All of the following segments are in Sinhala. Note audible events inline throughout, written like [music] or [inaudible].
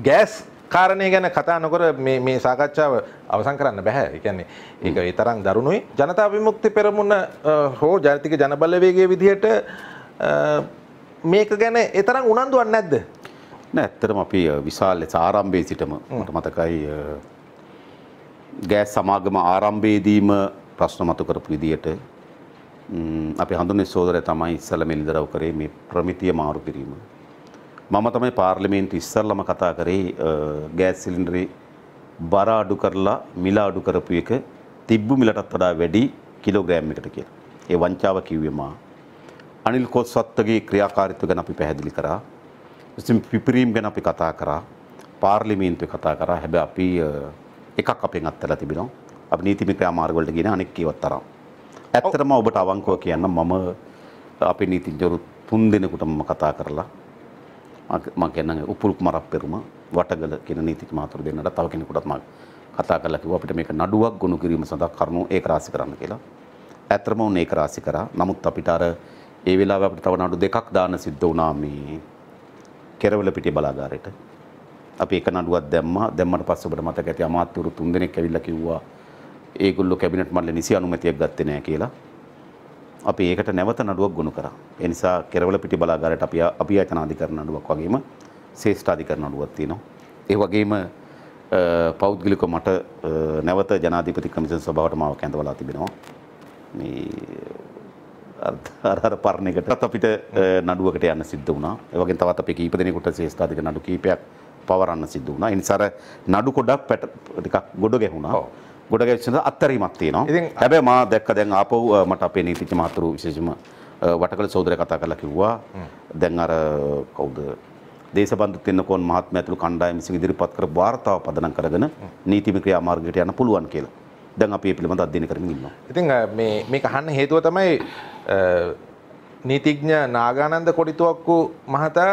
ගෑස් කාරණය ගැන කතා නොකර මේ සාකච්ඡාව අවසන් කරන්න බැහැ එකන්නේ ඒක තරම් දරුණුයි ජනතා විමුක්ති පෙරමුණ හෝ ජනතික ජනබලවේගේ විදිහට මේක ගැන එතරම් උනන්දුවන් නැද්ද නැත්තටම අපි විශාල ලෙස ආරම්භයේ සිටම මට මතකයි ගෑස් සමාගම ආරම්භයේදීම ප්‍රශ්න මතු කරපු විදිහට අපි හඳුන්නේ සෝදරය තමයි ඉස්සල මෙලිදරව් කරේ මේ ප්‍රමිතිය මාරු කිරීම මම තමයි පාර්ලිමේන්තු ඉස්සල්ලම කතා කරේ ගෑස් සිලින්ඩරේ බර අඩු කරලා මිල අඩු කරපු එක තිබ්බු මිලටත් වඩා වැඩි කිලෝග්‍රෑම් එකට කියලා. ඒ වංචාව කිව්වේ මා. අනිල් කොස්සත්ගේ ක්‍රියාකාරීත්වය ගැන අපි පැහැදිලි කරා. ඉතින් පිපිරීම් ගැන අපි කතා කරා. පාර්ලිමේන්තුවේ කතා කරා. හැබැයි අපි එකක් අපෙන් අත්හැරලා තිබෙනවා. අපි නීතිමය ක්‍රියාමාර්ග වලට ගියේ අනෙක් ඒවත් තරම්. ඇත්තටම ඔබට අවංකව කියන්න මම අපේ නීතිඥවරු තුන් දෙනෙකුටම කතා කරලා මම කියන්නේ උපුල් කුමාරප් පෙරුමා වටගල කියන නීතිඥ මාතෘ දෙන්නට තව කෙනෙකුටත් මම කතා කරලා කිව්වා අපිට මේක නඩුවක් ගොනු කිරීම සඳහා කරුණු ඒකරාශි කරන්න කියලා. ඇත්තම උන් ඒකරාශි කරා. නමුත් අපිට අර ඒ වෙලාවේ අපිට තව නඩු දෙකක් දාන්න සිද්ධ වුණා මේ කෙරවල පිටියේ බලාගාරයට. අපි එක නඩුවක් දැම්මා. දැම්මට පස්සේ ඔබට මතක ඇති අමාත්‍යවරු තුන්දෙනෙක් ඇවිල්ලා කිව්වා ඒගොල්ලෝ කැබිනට් මණ්ඩලේ නිසි අනුමැතියක් ගත්තේ නැහැ කියලා. අපි ඒකට නැවත නඩුවක් ගොනු කරා. ඒ නිසා කෙරවල පිටි බලාගාරයට අපි අපි ආයතන අධිකරණ නඩුවක් වගේම ශ්‍රේෂ්ඨ අධිකරණ නඩුවක් තියෙනවා. ඒ වගේම පෞද්ගලිකව මට නැවත ජනාධිපති කමිෂන් සභාවට මාව කැඳවලා තිබෙනවා. මේ අර අර පරණ එකටත් අපිට නඩුවකට යන්න සිද්ධ වුණා. ඒ වගේම තවත් අපි කීප දෙනෙකුට ශ්‍රේෂ්ඨ අධිකරණ නඩු කීපයක් පවරන්න සිද්ධ වුණා. ඒ නිසා නඩු ගොඩක් ටිකක් ගොඩ ගැහුණා. ගොඩගැවිසඳ අත්තරීමක් තියෙනවා හැබැයි මා දැක්ක දැන් ආපහු මට අපේ නීතිච්ච මාතෘ විශේෂම වටකල සෝදරය කතා කරලා කිව්වා දැන් අර කවුද දේශබන්ධු තෙන්නකෝන් මහත්මයා ඇතුළු කණ්ඩායම විසින් ඉදිරිපත් කර වාර්තාව පදනම් කරගෙන නීතිමය ක්‍රියාමාර්ගයට යන්න පුළුවන් කියලා. දැන් අපි මේ පිළිබඳව අධ්‍යයනය කරමින් ඉන්නවා. ඉතින් මේ මේක අහන්න හේතුව තමයි නීතිඥ නාගානන්ද කොටිතුවක්කු මහතා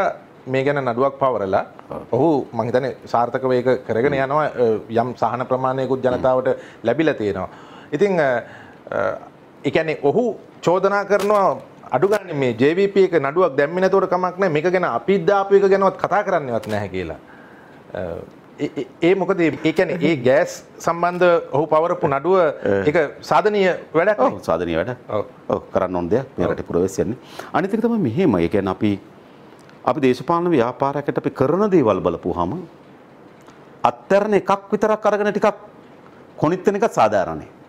මේ ගැන නඩුවක් පවරලා ඔහු මහිතන සාර්ථක වේක කරගෙන යනවා යම් සහන ප්‍රමාණයකුත් ජනතාවට ලැබිල තියෙනවා. ඉතිං එකැනෙ ඔහු චෝදනා කරනවා අඩුගන්න මේ ජවිප එක නඩුවක් දැම්මින තොට කමක්න මේ ගැන අපිද්ධාපයක ගැනවත් කතා කරන්නවත් නැහැ කියලා. ඒ මොකද ඒකැන ඒ ගෑස් සම්බන්ධ ඔහු පවරපු නඩුව [laughs] එක සාධනය වැඩ සාධනය වැඩ කරන්න නොන්දය මෙරට පුරවේශයන්නේ අනිතිකතම මෙහෙම එකැන අපි අපි දේශපාලන ව්‍යාපාරයකට අපි කරන දේවල් බලපුවාම අත්තරන එකක් විතරක් අරගෙන ටිකක් කොනිත් වෙන එක සාධාරණයි.